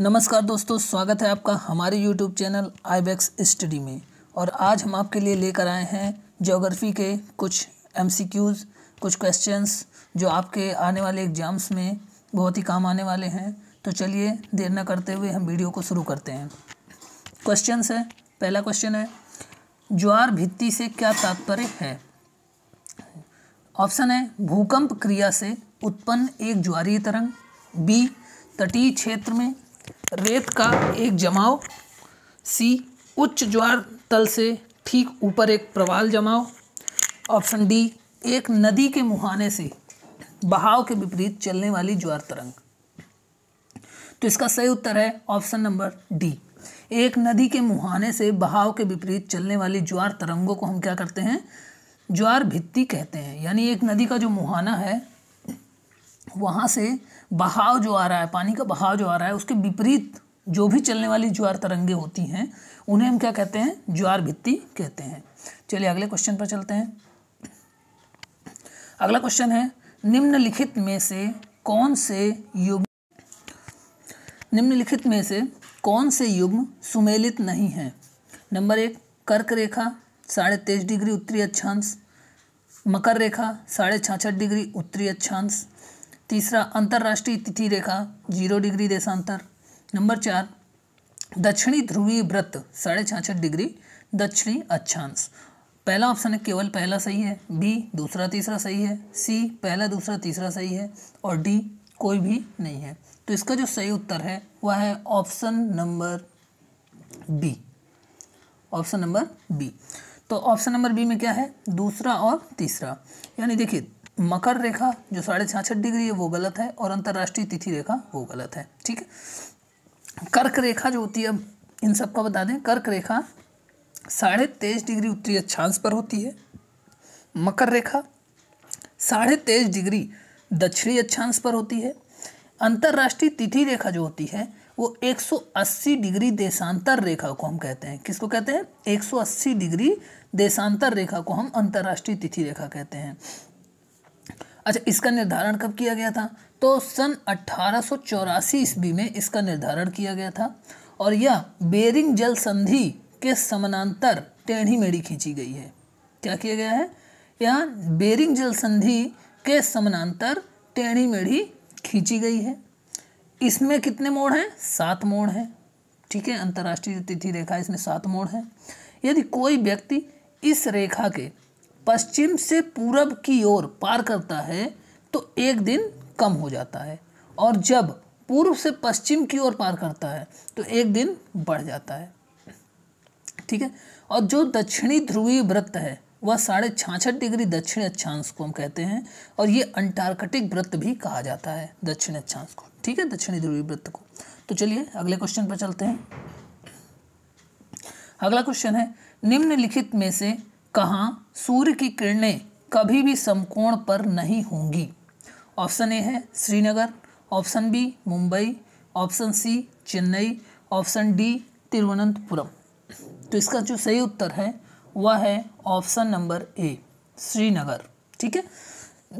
नमस्कार दोस्तों स्वागत है आपका हमारे यूट्यूब चैनल आईबैक्स स्टडी में और आज हम आपके लिए लेकर आए हैं जोग्राफ़ी के कुछ एम कुछ क्वेश्चंस जो आपके आने वाले एग्ज़ाम्स में बहुत ही काम आने वाले हैं तो चलिए देर न करते हुए हम वीडियो को शुरू करते हैं क्वेश्चन है पहला क्वेश्चन है ज्वार भित्ति से क्या तात्पर्य है ऑप्शन है भूकंप क्रिया से उत्पन्न एक ज्वारीय तरंग बी तटीय क्षेत्र में रेत का एक जमाव सी उच्च ज्वार तल से ठीक ऊपर एक प्रवाल जमाव ऑप्शन डी एक नदी के मुहाने से बहाव के विपरीत चलने वाली ज्वार तरंग तो इसका सही उत्तर है ऑप्शन नंबर डी एक नदी के मुहाने से बहाव के विपरीत चलने वाली ज्वार तरंगों को हम क्या करते हैं ज्वार भित्ति कहते हैं यानी एक नदी का जो मुहाना है वहाँ से बहाव जो आ रहा है पानी का बहाव जो आ रहा है उसके विपरीत जो भी चलने वाली ज्वार तरंगे होती हैं उन्हें हम क्या कहते हैं ज्वार भित्ति कहते हैं चलिए अगले क्वेश्चन पर चलते हैं अगला क्वेश्चन है निम्नलिखित में से कौन से युग निम्नलिखित में से कौन से युग सुमेलित नहीं हैं नंबर एक कर्क रेखा साढ़े तेईस डिग्री उत्तरी अक्षांश मकर रेखा साढ़े छाछठ डिग्री उत्तरी अक्षांश तीसरा अंतर्राष्ट्रीय तिथि रेखा जीरो डिग्री देशांतर नंबर चार दक्षिणी ध्रुवीय व्रत साढ़े छाछठ डिग्री दक्षिणी अच्छांश पहला ऑप्शन है केवल पहला सही है बी दूसरा तीसरा सही है सी पहला दूसरा तीसरा सही है और डी कोई भी नहीं है तो इसका जो सही उत्तर है वह है option number B option number B तो ऑप्शन नंबर बी में क्या है दूसरा और तीसरा यानी देखिए मकर रेखा जो साढ़े छाछठ डिग्री है वो गलत है और अंतर्राष्ट्रीय तिथि रेखा वो गलत है ठीक है कर्क रेखा जो होती है इन सब का बता दें कर्क रेखा साढ़े तेईस डिग्री उत्तरी अक्षांश पर होती है मकर रेखा साढ़े तेईस डिग्री दक्षिणी अक्षांश पर होती है अंतर्राष्ट्रीय तिथि रेखा जो होती है वो 180 डिग्री देशांतर रेखा को हम कहते हैं किसको कहते हैं 180 डिग्री देशांतर रेखा को हम अंतर्राष्ट्रीय तिथि रेखा कहते हैं अच्छा इसका निर्धारण कब किया गया था तो सन अट्ठारह ईस्वी में इसका निर्धारण किया गया था और यह बेरिंग जल संधि के समानांतर टेढ़ी मेढ़ी खींची गई है क्या किया गया है यह बेरिंग जल संधि के समानांतर टेढ़ी मेढ़ी खींची गई है इसमें कितने मोड़ हैं सात मोड़ हैं ठीक है अंतर्राष्ट्रीय तिथि रेखा इसमें सात मोड़ हैं यदि कोई व्यक्ति इस रेखा के पश्चिम से पूरब की ओर पार करता है तो एक दिन कम हो जाता है और जब पूर्व से पश्चिम की ओर पार करता है तो एक दिन बढ़ जाता है ठीक है और जो दक्षिणी ध्रुवीय व्रत है वह साढ़े छाछठ डिग्री दक्षिण अक्षांश को हम कहते हैं और ये अंटार्कटिक व्रत भी कहा जाता है दक्षिण अक्षांश को ठीक है दक्षिणी ध्रुवीय व्रत को तो चलिए अगले क्वेश्चन पर चलते हैं अगला क्वेश्चन है निम्नलिखित में से कहाँ सूर्य की किरणें कभी भी समकोण पर नहीं होंगी ऑप्शन ए है Srinagar option B Mumbai option C Chennai option D Thiruvananthapuram तो इसका जो सही उत्तर है वह है ऑप्शन नंबर ए श्रीनगर ठीक है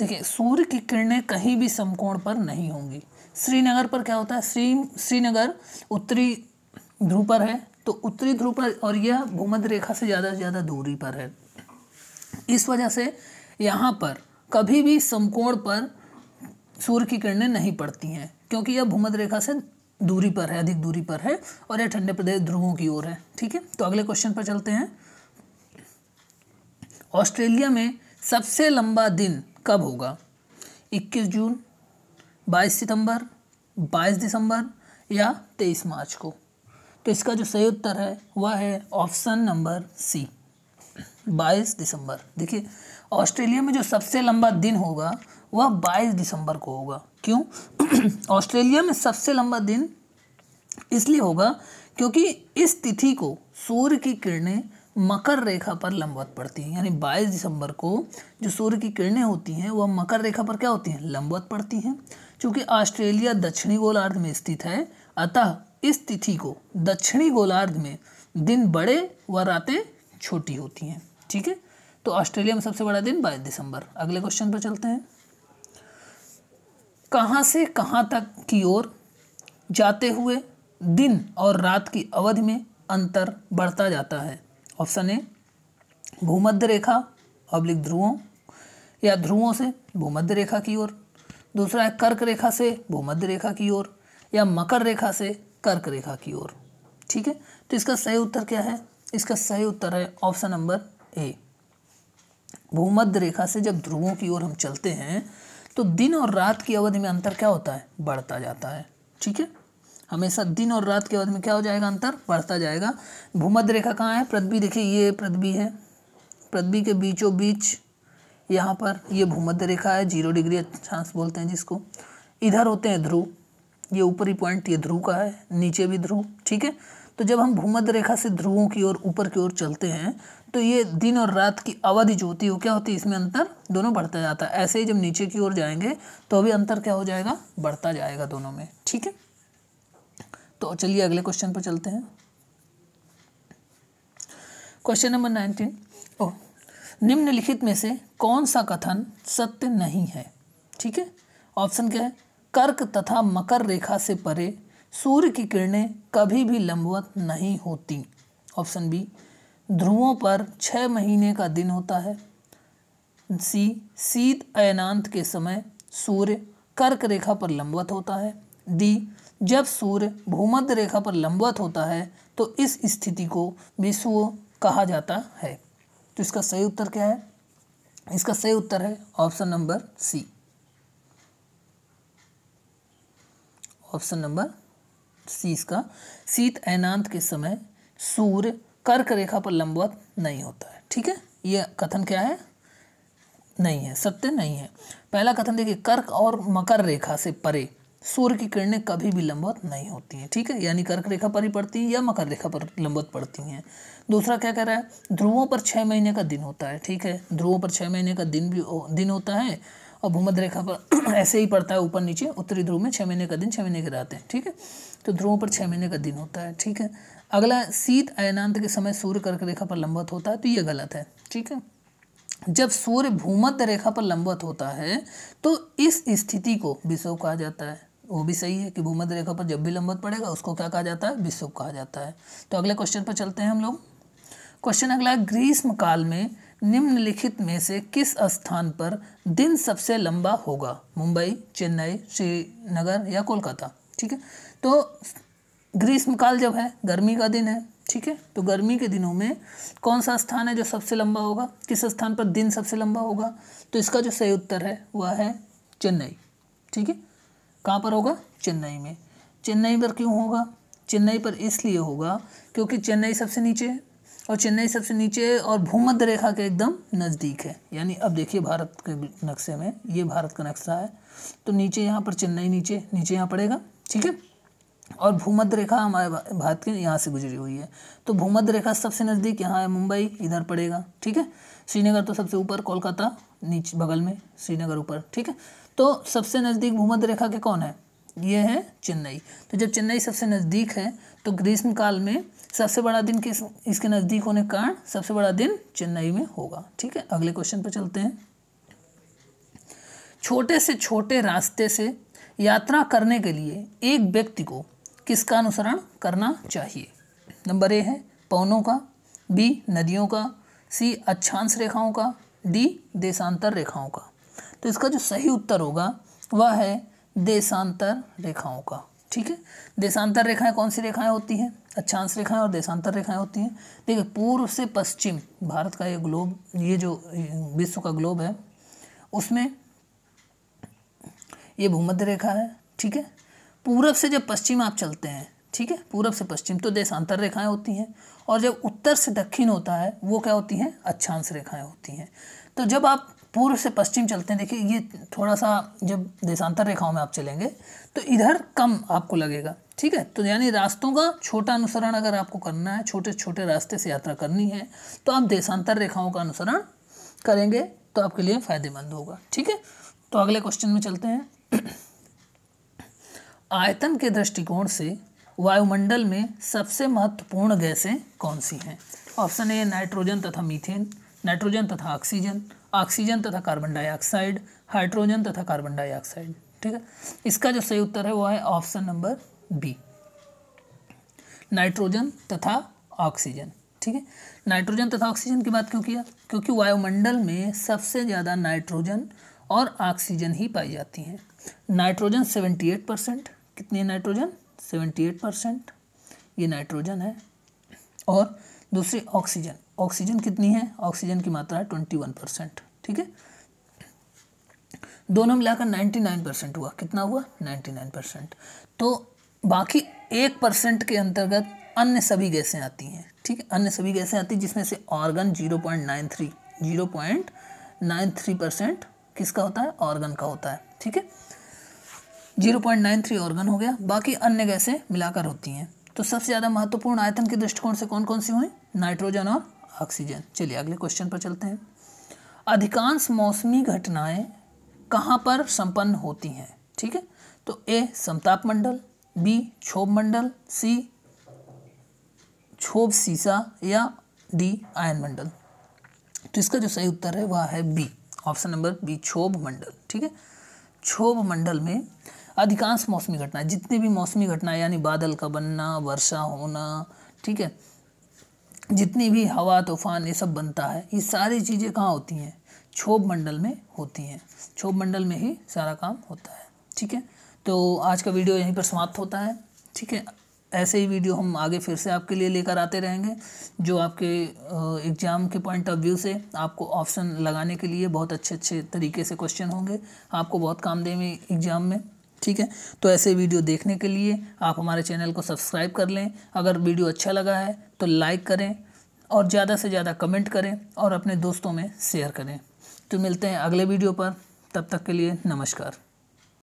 देखिए सूर्य की किरणें कहीं भी समकोण पर नहीं होंगी श्रीनगर पर क्या होता है श्री श्रीनगर उत्तरी ध्रुव पर है तो उत्तरी ध्रुव पर और यह भूमध्य रेखा से ज़्यादा से ज़्यादा दूरी पर है इस वजह से यहाँ पर कभी भी समकोण पर सूर्य की किरणें नहीं पड़ती हैं क्योंकि यह भूमध रेखा से दूरी पर है अधिक दूरी पर है और यह ठंडे प्रदेश ध्रुवों की ओर है ठीक है तो अगले क्वेश्चन पर चलते हैं ऑस्ट्रेलिया में सबसे लंबा दिन कब होगा 21 जून 22 सितंबर 22 दिसंबर या 23 मार्च को तो इसका जो सही उत्तर है वह है ऑप्शन नंबर सी बाईस दिसंबर देखिए ऑस्ट्रेलिया में जो सबसे लंबा दिन होगा वह बाईस दिसंबर को होगा क्यों ऑस्ट्रेलिया में सबसे लंबा दिन इसलिए होगा क्योंकि इस तिथि को सूर्य की किरणें मकर रेखा पर लंबवत पड़ती हैं यानी बाईस दिसंबर को जो सूर्य की किरणें होती हैं वह मकर रेखा पर क्या होती हैं लंबवत पड़ती हैं चूँकि ऑस्ट्रेलिया दक्षिणी गोलार्ध में स्थित है अतः इस तिथि को दक्षिणी गोलार्ध में दिन बड़े व रातें छोटी होती हैं ठीक है तो ऑस्ट्रेलिया में सबसे बड़ा दिन बाईस दिसंबर अगले क्वेश्चन पर चलते हैं कहाँ से कहाँ तक की ओर जाते हुए दिन और रात की अवधि में अंतर बढ़ता जाता है ऑप्शन ए भूमध्य रेखा ऑब्लिक ध्रुवों या ध्रुवों से भूमध्य रेखा की ओर दूसरा है कर्क रेखा से भूमध्य रेखा की ओर या मकर रेखा से कर्क रेखा की ओर ठीक है तो इसका सही उत्तर क्या है इसका सही उत्तर है ऑप्शन नंबर ए भूमध्य रेखा से जब ध्रुवों की ओर हम चलते हैं तो दिन और रात की अवधि में अंतर क्या होता है बढ़ता जाता है ठीक है हमेशा दिन और रात की अवधि में क्या हो जाएगा अंतर बढ़ता जाएगा भूमध्य रेखा कहाँ है पृथ्वी देखिए ये पृथ्वी है पृथ्वी के बीचों बीच यहाँ पर ये भूमध्य रेखा है जीरो डिग्री चांस बोलते हैं जिसको इधर होते हैं ध्रुव ये ऊपरी पॉइंट ये ध्रुव का है नीचे भी ध्रुव ठीक है तो जब हम भूमध्य रेखा से ध्रुवों की ओर ऊपर की ओर चलते हैं तो ये दिन और रात की अवधि जो होती है वो क्या होती है इसमें अंतर दोनों बढ़ता जाता है ऐसे ही जब नीचे की ओर जाएंगे तो अभी अंतर क्या हो जाएगा बढ़ता जाएगा दोनों में ठीक है तो चलिए अगले क्वेश्चन पर चलते हैं क्वेश्चन नंबर नाइनटीन ओ निम्नलिखित में से कौन सा कथन सत्य नहीं है ठीक है ऑप्शन क्या है कर्क तथा मकर रेखा से परे सूर्य की किरणें कभी भी लंबवत नहीं होती ऑप्शन बी ध्रुवों पर छः महीने का दिन होता है सी शीत अयनांत के समय सूर्य कर्क रेखा पर लंबवत होता है डी जब सूर्य भूमध्य रेखा पर लंबवत होता है तो इस स्थिति को विश्व कहा जाता है तो इसका सही उत्तर क्या है इसका सही उत्तर है option number C option number C इसका शीत अयनांत के समय सूर्य कर्क रेखा पर लंबवत नहीं होता है ठीक है ये कथन क्या है नहीं है सत्य नहीं है पहला कथन देखिए कर्क और मकर रेखा से परे सूर्य की किरणें कभी भी लंबवत नहीं होती हैं ठीक है यानी कर्क रेखा पर ही पड़ती हैं या मकर रेखा पर लंबवत पड़ती हैं दूसरा क्या कह रहा है ध्रुवों पर छः महीने का दिन होता है ठीक है ध्रुवों पर छः महीने का दिन भी दिन होता है और भूमध्य रेखा पर ऐसे ही पड़ता है ऊपर नीचे उत्तरी ध्रुव में छः महीने का दिन छः महीने की रहते हैं ठीक है तो ध्रुवों पर छः महीने का दिन होता है ठीक है अगला शीत अयनांत के समय सूर्य कर्क रेखा पर लंबवत होता है तो ये गलत है ठीक है जब सूर्य भूमध्य रेखा पर लंबवत होता है तो इस स्थिति को विश्व कहा जाता है वो भी सही है कि भूमध्य रेखा पर जब भी लंबवत पड़ेगा उसको क्या कहा जाता है विश्व कहा जाता है तो अगले क्वेश्चन पर चलते हैं हम लोग क्वेश्चन अगला ग्रीष्म काल में निम्नलिखित में से किस स्थान पर दिन सबसे लंबा होगा मुंबई चेन्नई श्रीनगर या कोलकाता ठीक है तो ग्रीष्मकाल जब है गर्मी का दिन है ठीक है तो गर्मी के दिनों में कौन सा स्थान है जो सबसे लंबा होगा किस स्थान पर दिन सबसे लंबा होगा तो इसका जो सही उत्तर है वह है चेन्नई ठीक है कहाँ पर होगा चेन्नई में चेन्नई पर क्यों होगा चेन्नई पर इसलिए होगा क्योंकि चेन्नई सबसे नीचे है और चेन्नई सबसे नीचे और भूमध्य रेखा के एकदम नज़दीक है यानी अब देखिए भारत के नक्शे में ये भारत का नक्शा है तो नीचे यहाँ पर चेन्नई नीचे नीचे यहाँ पड़ेगा ठीक है और भूमध्य रेखा हमारे भारत के यहाँ से गुजरी हुई है तो भूमध्य रेखा सबसे नज़दीक यहाँ है मुंबई इधर पड़ेगा ठीक है श्रीनगर तो सबसे ऊपर कोलकाता नीचे बगल में श्रीनगर ऊपर ठीक है तो सबसे नज़दीक भूमध्य रेखा के कौन है ये है चेन्नई तो जब चेन्नई सबसे नज़दीक है तो ग्रीष्म काल में सबसे बड़ा दिन किस इसके नज़दीक होने के कारण सबसे बड़ा दिन चेन्नई में होगा ठीक है अगले क्वेश्चन पर चलते हैं छोटे से छोटे रास्ते से यात्रा करने के लिए एक व्यक्ति को किसका अनुसरण करना चाहिए नंबर ए है पवनों का बी नदियों का सी अच्छांश रेखाओं का डी देशांतर रेखाओं का तो इसका जो सही उत्तर होगा वह है देशांतर रेखाओं का ठीक है देशांतर रेखाएं कौन सी रेखाएं होती हैं अच्छांश रेखाएं और देशांतर रेखाएं होती हैं देखिए पूर्व से पश्चिम भारत का ये ग्लोब ये जो विश्व का ग्लोब है उसमें ये भूमध्य रेखा है ठीक है पूरब से जब पश्चिम आप चलते हैं ठीक है पूरब से पश्चिम तो देशांतर रेखाएं होती हैं और जब उत्तर से दक्षिण होता है वो क्या होती हैं अच्छांश रेखाएं होती हैं तो जब आप पूर्व से पश्चिम चलते हैं देखिए ये थोड़ा सा जब देशांतर रेखाओं में आप चलेंगे तो इधर कम आपको लगेगा ठीक है तो यानी रास्तों का छोटा अनुसरण अगर आपको करना है छोटे छोटे रास्ते से यात्रा करनी है तो आप देशांतर रेखाओं का अनुसरण करेंगे तो आपके लिए फ़ायदेमंद होगा ठीक है तो अगले क्वेश्चन में चलते हैं आयतन के दृष्टिकोण से वायुमंडल में सबसे महत्वपूर्ण गैसें कौन सी हैं ऑप्शन ए नाइट्रोजन तथा मीथेन नाइट्रोजन तथा ऑक्सीजन ऑक्सीजन तथा कार्बन डाइऑक्साइड हाइड्रोजन तथा कार्बन डाइऑक्साइड ठीक है इसका जो सही उत्तर है वो है ऑप्शन नंबर बी नाइट्रोजन तथा ऑक्सीजन ठीक है नाइट्रोजन तथा ऑक्सीजन की बात क्यों किया क्योंकि वायुमंडल में सबसे ज़्यादा नाइट्रोजन और ऑक्सीजन ही पाई जाती हैं नाइट्रोजन सेवेंटी एट परसेंट कितनी नाइट्रोजन सेवेंटी एट परसेंट ये नाइट्रोजन है और दूसरी ऑक्सीजन ऑक्सीजन कितनी है ऑक्सीजन की मात्रा है ट्वेंटी वन परसेंट ठीक है दोनों मिलाकर नाइन्टी नाइन परसेंट हुआ कितना हुआ नाइन्टी नाइन परसेंट तो बाकी एक परसेंट के अंतर्गत अन्य सभी गैसें आती हैं ठीक है अन्य सभी गैसें आती हैं जिसमें से argon zero point nine three zero point nine three percent किसका होता है ऑर्गन का होता है ठीक है zero point nine three argon हो गया बाकी अन्य गैसें मिलाकर होती हैं तो सबसे ज़्यादा महत्वपूर्ण आयतन के दृष्टिकोण से कौन कौन सी हुई नाइट्रोजन और ऑक्सीजन चलिए अगले क्वेश्चन पर चलते हैं अधिकांश मौसमी घटनाएं कहाँ पर संपन्न होती हैं ठीक है तो ए समताप मंडल बी क्षोभ मंडल सी क्षोभ सीसा या डी आयन मंडल तो इसका जो सही उत्तर है वह है बी ऑप्शन नंबर बी क्षोभ मंडल ठीक है क्षोभ मंडल में अधिकांश मौसमी घटनाएं जितनी भी मौसमी घटनाएं यानी बादल का बनना वर्षा होना ठीक है जितनी भी हवा तूफान ये सब बनता है ये सारी चीज़ें कहाँ होती हैं क्षोभ मंडल में होती हैं क्षोभ मंडल में ही सारा काम होता है ठीक है तो आज का वीडियो यहीं पर समाप्त होता है ठीक है ऐसे ही वीडियो हम आगे फिर से आपके लिए लेकर आते रहेंगे जो आपके एग्ज़ाम के पॉइंट ऑफ व्यू से आपको ऑप्शन लगाने के लिए बहुत अच्छे अच्छे तरीके से क्वेश्चन होंगे आपको बहुत काम देंगे एग्ज़ाम में ठीक है तो ऐसे वीडियो देखने के लिए आप हमारे चैनल को सब्सक्राइब कर लें अगर वीडियो अच्छा लगा है तो लाइक करें और ज़्यादा से ज़्यादा कमेंट करें और अपने दोस्तों में शेयर करें तो मिलते हैं अगले वीडियो पर तब तक के लिए नमस्कार